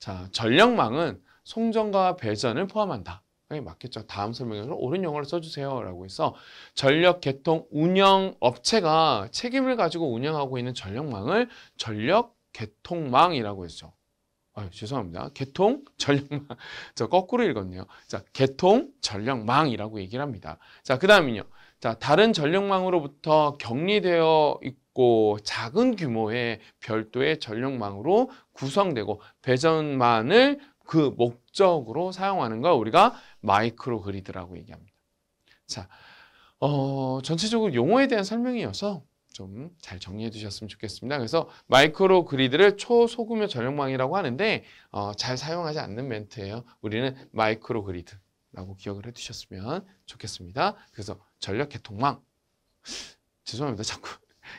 자, 전력망은 송전과 배전을 포함한다. 맞겠죠. 다음 설명에서 옳은 영어를 써주세요. 라고 해서 전력 개통 운영 업체가 책임을 가지고 운영하고 있는 전력망을 전력 개통망이라고 했죠. 아 죄송합니다. 개통, 전력망. 저 거꾸로 읽었네요. 자, 개통, 전력망이라고 얘기를 합니다. 자, 그 다음은요. 자, 다른 전력망으로부터 격리되어 있고 작은 규모의 별도의 전력망으로 구성되고 배전만을 그 목적으로 사용하는 걸 우리가 마이크로 그리드라고 얘기합니다. 자, 어, 전체적으로 용어에 대한 설명이어서 좀 잘 정리해 주셨으면 좋겠습니다. 그래서 마이크로 그리드를 초소규모 전력망이라고 하는데 어, 잘 사용하지 않는 멘트예요. 우리는 마이크로 그리드라고 기억을 해 두셨으면 좋겠습니다. 그래서 전력 개통망. 죄송합니다. 자꾸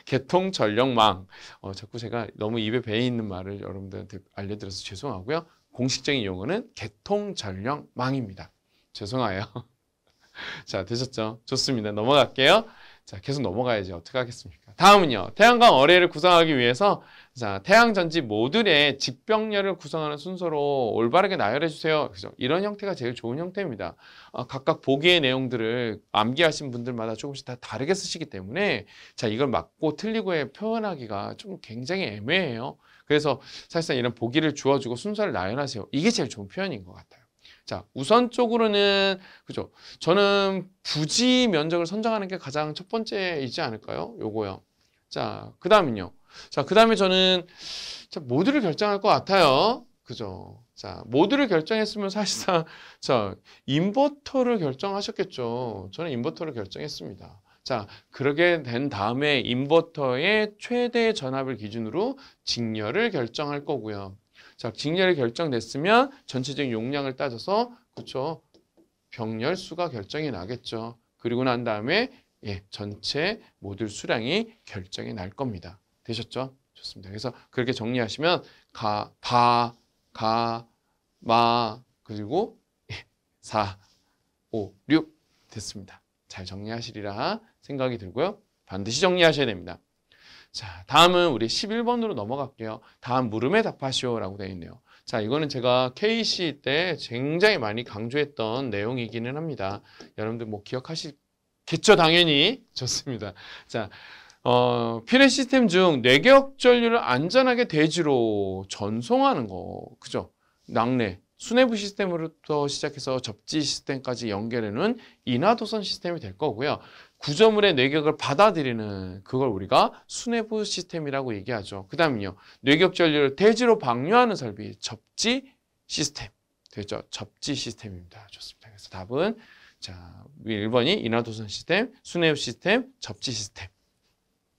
개통 전력망. 어, 자꾸 제가 너무 입에 배에 있는 말을 여러분들한테 알려드려서 죄송하고요. 공식적인 용어는 개통 전력망입니다. 죄송해요. 자, 되셨죠? 좋습니다. 넘어갈게요. 자, 계속 넘어가야지 어떻게 하겠습니까? 다음은요. 태양광 어뢰를 구성하기 위해서 자, 태양 전지 모듈의 직병렬을 구성하는 순서로 올바르게 나열해 주세요. 그죠? 이런 형태가 제일 좋은 형태입니다. 아, 각각 보기의 내용들을 암기하신 분들마다 조금씩 다 다르게 쓰시기 때문에 자, 이걸 맞고 틀리고에 표현하기가 좀 굉장히 애매해요. 그래서 사실상 이런 보기를 주어주고 순서를 나열하세요. 이게 제일 좋은 표현인 것 같아요. 자, 우선적으로는 그죠? 저는 부지 면적을 선정하는 게 가장 첫 번째이지 않을까요? 요거요. 자, 그다음은요. 자, 그다음에 저는 자, 모두를 결정할 것 같아요. 그죠? 자, 모두를 결정했으면 사실상 자, 인버터를 결정하셨겠죠. 저는 인버터를 결정했습니다. 자, 그렇게 된 다음에 인버터의 최대 전압을 기준으로 직렬을 결정할 거고요. 자, 직렬이 결정됐으면 전체적인 용량을 따져서 그쵸 병렬 수가 결정이 나겠죠. 그리고 난 다음에 예, 전체 모듈 수량이 결정이 날 겁니다. 되셨죠? 좋습니다. 그래서 그렇게 정리하시면 가, 다, 가, 마, 그리고 예, 4, 5, 6 됐습니다. 잘 정리하시리라 생각이 들고요. 반드시 정리하셔야 됩니다. 자, 다음은 우리 11번으로 넘어갈게요. 다음 물음에 답하시오라고 되어 있네요. 자, 이거는 제가 KC 때 굉장히 많이 강조했던 내용이기는 합니다. 여러분들 뭐 기억하시겠죠? 당연히. 좋습니다. 자, 어, 피레 시스템 중 뇌격 전류를 안전하게 대지로 전송하는 거. 그죠? 낙뢰. 수뇌부 시스템으로부터 시작해서 접지 시스템까지 연결해놓은 인하도선 시스템이 될 거고요. 구조물의 뇌격을 받아들이는 그걸 우리가 수뇌부 시스템이라고 얘기하죠. 그 다음은요. 뇌격 전류를 대지로 방류하는 설비, 접지 시스템. 되죠? 접지 시스템입니다. 좋습니다. 그래서 답은 자, 1번이 인화도선 시스템, 수뇌부 시스템, 접지 시스템.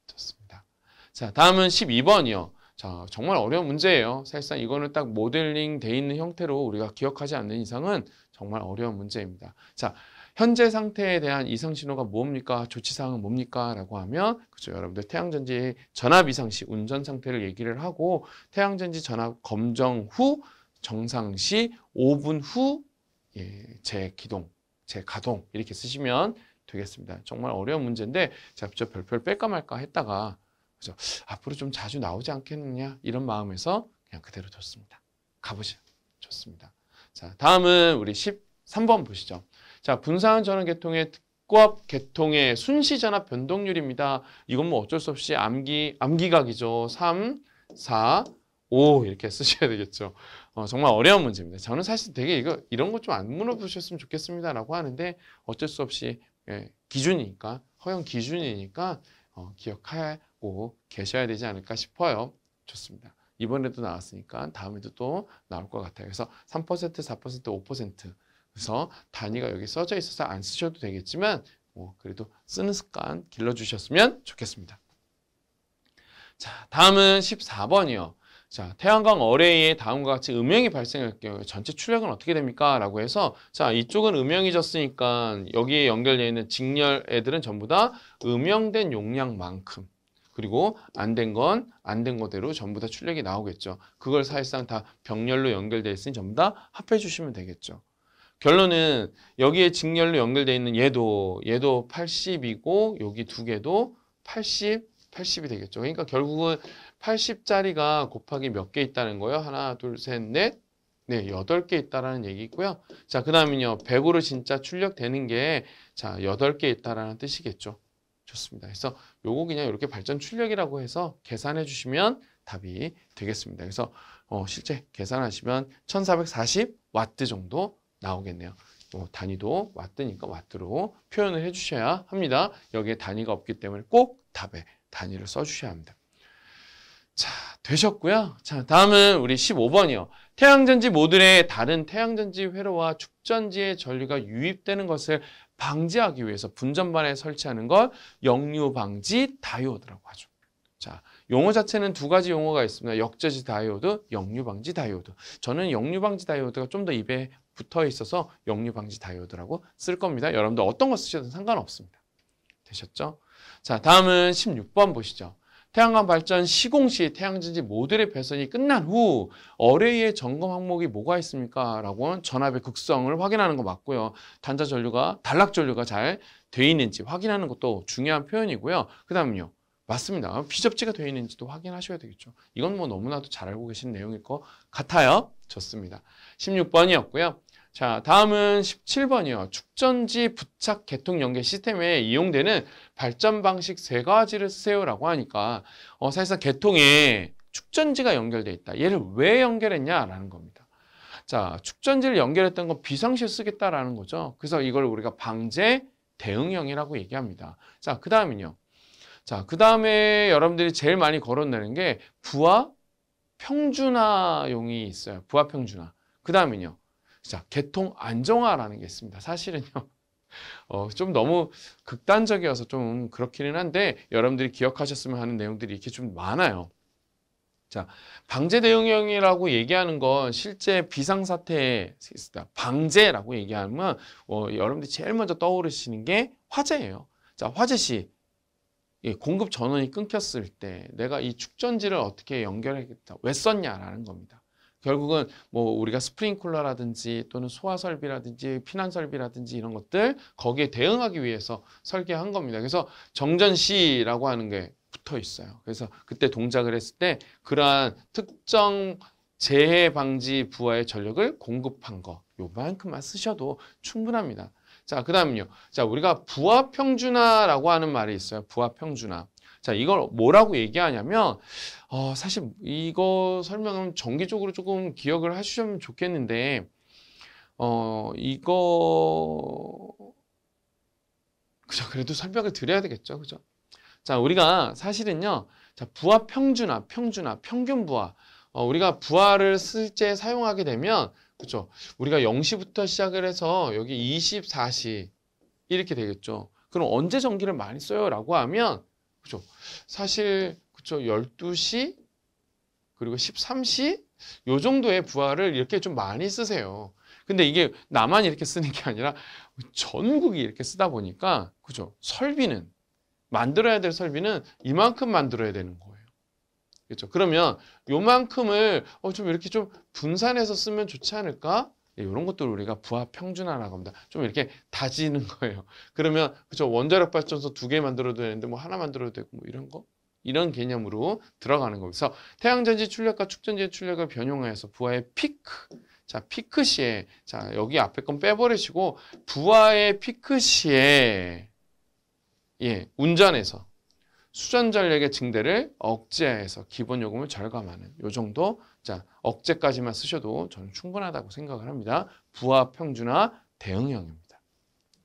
좋습니다. 자, 다음은 12번이요. 자, 정말 어려운 문제예요. 사실상 이거는 딱 모델링 돼 있는 형태로 우리가 기억하지 않는 이상은 정말 어려운 문제입니다. 자, 현재 상태에 대한 이상 신호가 뭡니까? 조치 사항은 뭡니까? 라고 하면 그죠 여러분들 태양전지 전압 이상 시 운전 상태를 얘기를 하고 태양전지 전압 검정 후 정상 시 5분 후 예, 재기동, 재가동 이렇게 쓰시면 되겠습니다. 정말 어려운 문제인데 제가 저 별표를 뺄까 말까 했다가 그죠? 앞으로 좀 자주 나오지 않겠느냐 이런 마음에서 그냥 그대로 뒀습니다. 가보죠. 좋습니다. 자, 다음은 우리 13번 보시죠. 자, 분산 전원 계통의 특고압 계통의 순시 전압 변동률입니다. 이건 뭐 어쩔 수 없이 암기 암기각이죠. 3, 4, 5 이렇게 쓰셔야 되겠죠. 어, 정말 어려운 문제입니다. 저는 사실 되게 이거 이런 것좀안 물어보셨으면 좋겠습니다라고 하는데 어쩔 수 없이 예, 기준이니까 허용 기준이니까 어, 기억하고 계셔야 되지 않을까 싶어요. 좋습니다. 이번에도 나왔으니까 다음에도 또 나올 것 같아요. 그래서 3%, 4%, 5% 그래서 단위가 여기 써져 있어서 안 쓰셔도 되겠지만 뭐 그래도 쓰는 습관 길러주셨으면 좋겠습니다. 자, 다음은 14번이요. 자, 태양광 어레이에 다음과 같이 음영이 발생할 경우 전체 출력은 어떻게 됩니까? 라고 해서 자, 이쪽은 음영이 졌으니까 여기에 연결되어 있는 직렬 애들은 전부 다 음영된 용량만큼 그리고 안 된 건 안 된 거대로 전부 다 출력이 나오겠죠. 그걸 사실상 다 병렬로 연결되어 있으니 전부 다 합해 주시면 되겠죠. 결론은 여기에 직렬로 연결되어 있는 얘도 얘도 80이고 여기 두 개도 80, 80이 되겠죠. 그러니까 결국은 80짜리가 곱하기 몇 개 있다는 거예요? 하나, 둘, 셋, 넷, 네, 여덟 개 있다라는 얘기고요. 있 자, 그다음은요. 100으로 진짜 출력되는 게 자, 여덟 개 있다라는 뜻이겠죠. 좋습니다. 그래서 요거 그냥 이렇게 발전 출력이라고 해서 계산해 주시면 답이 되겠습니다. 그래서 어, 실제 계산하시면 1440 와트 정도 나오겠네요. 어, 단위도 왔트니까왔트로 표현을 해주셔야 합니다. 여기에 단위가 없기 때문에 꼭 답에 단위를 써주셔야 합니다. 자, 되셨고요. 자, 다음은 우리 15번이요. 태양전지 모듈에 다른 태양전지 회로와 축전지의 전류가 유입되는 것을 방지하기 위해서 분전반에 설치하는 걸 역류 방지 다이오드라고 하죠. 자, 용어 자체는 두 가지 용어가 있습니다. 역저지 다이오드, 역류 방지 다이오드. 저는 역류 방지 다이오드가 좀 더 입에 붙어 있어서 역류 방지 다이오드라고 쓸 겁니다. 여러분들 어떤 거 쓰셔도 상관없습니다. 되셨죠? 자, 다음은 16번 보시죠. 태양광 발전 시공 시태양진지 모듈의 배선이 끝난 후 어레이의 점검 항목이 뭐가 있습니까? 라고 전압의 극성을 확인하는 거 맞고요. 단자 전류가 단락 전류가 잘 돼 있는지 확인하는 것도 중요한 표현이고요. 그 다음은요. 맞습니다. 비접지가 되어 있는지도 확인하셔야 되겠죠. 이건 뭐 너무나도 잘 알고 계신 내용일 것 같아요. 좋습니다. 16번이었고요. 자, 다음은 17번이요. 축전지 부착 개통 연계 시스템에 이용되는 발전 방식 세 가지를 쓰세요라고 하니까 어, 사실상 개통에 축전지가 연결되어 있다. 얘를 왜 연결했냐라는 겁니다. 자, 축전지를 연결했던 건 비상시에 쓰겠다라는 거죠. 그래서 이걸 우리가 방제 대응형이라고 얘기합니다. 자, 그 다음은요. 자, 그 다음에 여러분들이 제일 많이 거론되는 게 부하 평준화용이 있어요. 부하 평준화. 그 다음은요. 자, 개통 안정화라는 게 있습니다. 사실은요. 어, 좀 너무 극단적이어서 좀 그렇기는 한데 여러분들이 기억하셨으면 하는 내용들이 이렇게 좀 많아요. 자, 방제 대응형이라고 얘기하는 건 실제 비상사태에 있습니다. 방제라고 얘기하면 어, 여러분들이 제일 먼저 떠오르시는 게 화재예요. 자, 화재 시 예, 공급 전원이 끊겼을 때 내가 이 축전지를 어떻게 연결했겠다 왜 썼냐라는 겁니다. 결국은 뭐 우리가 스프링쿨러라든지 또는 소화 설비라든지 피난 설비라든지 이런 것들 거기에 대응하기 위해서 설계한 겁니다. 그래서 정전시라고 하는 게 붙어 있어요. 그래서 그때 동작을 했을 때 그러한 특정 재해 방지 부하의 전력을 공급한 거 요만큼만 쓰셔도 충분합니다. 자, 그 다음요. 자, 우리가 부하평준화라고 하는 말이 있어요. 부하평준화. 자, 이걸 뭐라고 얘기하냐면, 어, 사실 이거 설명은 정기적으로 조금 기억을 하시면 좋겠는데, 어, 이거, 그죠. 그래도 설명을 드려야 되겠죠. 그죠. 자, 우리가 사실은요, 자, 부하 평준화, 평준화, 평균 부하. 어, 우리가 부하를 실제 사용하게 되면 그렇죠? 우리가 0시부터 시작을 해서 여기 24시 이렇게 되겠죠. 그럼 언제 전기를 많이 써요? 라고 하면 그렇죠. 사실 그렇죠. 12시 그리고 13시 요 정도의 부하를 이렇게 좀 많이 쓰세요. 근데 이게 나만 이렇게 쓰는 게 아니라 전국이 이렇게 쓰다 보니까 그죠 설비는 만들어야 될 설비는 이만큼 만들어야 되는 거예요. 그렇죠. 그러면 요만큼을 어, 좀 이렇게 좀 분산해서 쓰면 좋지 않을까? 예, 이런 것들 우리가 부하 평준화라고 합니다. 좀 이렇게 다지는 거예요. 그러면 그죠 원자력 발전소 두 개 만들어도 되는데 뭐 하나 만들어도 되고 뭐 이런 거 이런 개념으로 들어가는 거예 그래서 태양전지 출력과 축전지 출력을 변형하여서 부하의 피크 자 피크 시에 자 여기 앞에 건 빼버리시고 부하의 피크 시에 예 운전해서 수전 전력의 증대를 억제해서 기본 요금을 절감하는 요 정도 자 억제까지만 쓰셔도 저는 충분하다고 생각을 합니다. 부하 평준화 대응형입니다.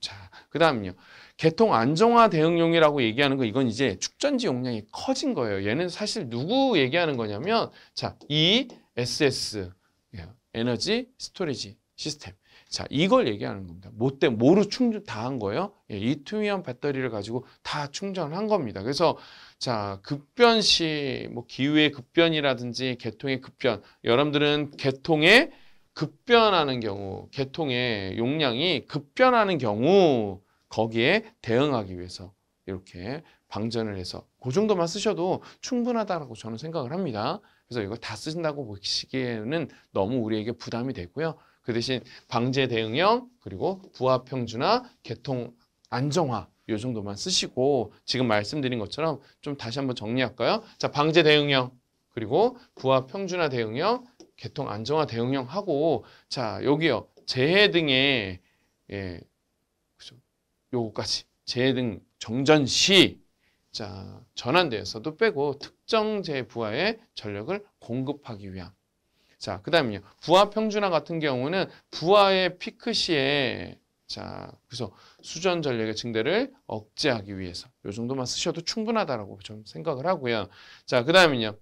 자, 그 다음은요. 개통 안정화 대응용이라고 얘기하는 거 이건 이제 축전지 용량이 커진 거예요. 얘는 사실 누구 얘기하는 거냐면 자, ESS 예, 에너지 스토리지 시스템 자, 이걸 얘기하는 겁니다. 뭐 때, 뭐로 충전 다 한 거예요? 예, 이트미온 배터리를 가지고 다 충전한 겁니다. 그래서 자, 급변 시, 뭐 기후의 급변이라든지 개통의 급변. 여러분들은 개통에 급변하는 경우, 개통의 용량이 급변하는 경우 거기에 대응하기 위해서 이렇게 방전을 해서 그 정도만 쓰셔도 충분하다라고 저는 생각을 합니다. 그래서 이거 다 쓰신다고 보시기에는 너무 우리에게 부담이 되고요. 그 대신 방제 대응형 그리고 부하 평준화 개통 안정화 요 정도만 쓰시고 지금 말씀드린 것처럼 좀 다시 한번 정리할까요? 자 방제 대응형 그리고 부하 평준화 대응형 개통 안정화 대응형 하고 자 여기요 재해 등의 예 그죠 요거까지 재해 등 정전 시자 전환대에서도 빼고 특정 재해 부하에 전력을 공급하기 위한 자, 그 다음요. 부하 평준화 같은 경우는 부하의 피크 시에 자, 그래서 수전 전력의 증대를 억제하기 위해서 요 정도만 쓰셔도 충분하다라고 좀 생각을 하고요. 자, 그 다음은요.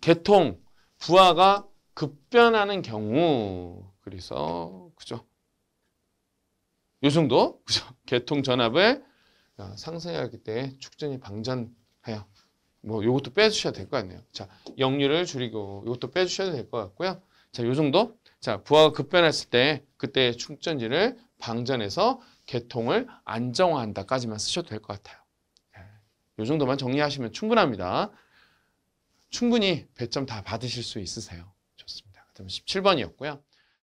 개통, 부하가 급변하는 경우. 그래서, 그죠. 요 정도, 그죠. 개통 전압을 아, 상승하기 때 축전이 방전하여 뭐 요것도 빼주셔야 될거같네요 자, 역류를 줄이고 요것도 빼주셔도 될 것 같고요. 자, 요 정도. 자, 부하가 급변했을 때 그때 충전지를 방전해서 개통을 안정화한다까지만 쓰셔도 될 것 같아요. 예, 요 정도만 정리하시면 충분합니다. 충분히 배점 다 받으실 수 있으세요. 좋습니다. 그다음 17번이었고요.